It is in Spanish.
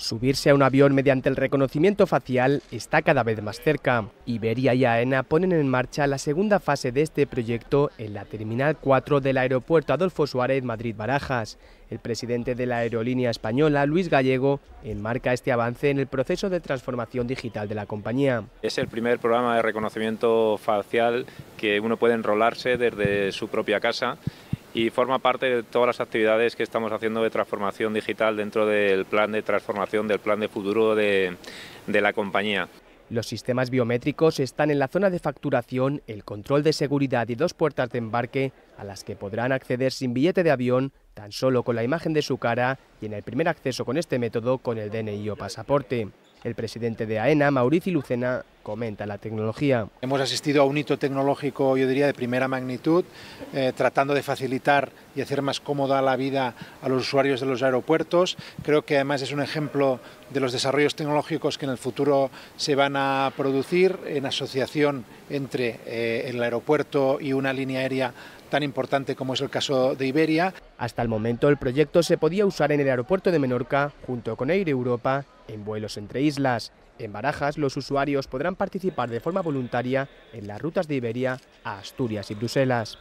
Subirse a un avión mediante el reconocimiento facial está cada vez más cerca. Iberia y AENA ponen en marcha la segunda fase de este proyecto en la Terminal 4 del Aeropuerto Adolfo Suárez Madrid-Barajas. El presidente de la aerolínea española, Luis Gallego, enmarca este avance en el proceso de transformación digital de la compañía. Es el primer programa de reconocimiento facial que uno puede enrolarse desde su propia casa y forma parte de todas las actividades que estamos haciendo de transformación digital dentro del plan de transformación, del plan de futuro de, la compañía. Los sistemas biométricos están en la zona de facturación, el control de seguridad y dos puertas de embarque a las que podrán acceder sin billete de avión, tan solo con la imagen de su cara y en el primer acceso con este método con el DNI o pasaporte. El presidente de AENA, Mauricio Lucena, comenta la tecnología. Hemos asistido a un hito tecnológico, yo diría, de primera magnitud, eh, tratando de facilitar y hacer más cómoda la vida a los usuarios de los aeropuertos. Creo que además es un ejemplo de los desarrollos tecnológicos que en el futuro se van a producir en asociación entre eh, el aeropuerto y una línea aérea tan importante como es el caso de Iberia. Hasta el momento el proyecto se podía usar en el aeropuerto de Menorca junto con Air Europa en vuelos entre islas, en barajas, los usuarios podrán participar de forma voluntaria en las rutas de Iberia a Asturias y Bruselas.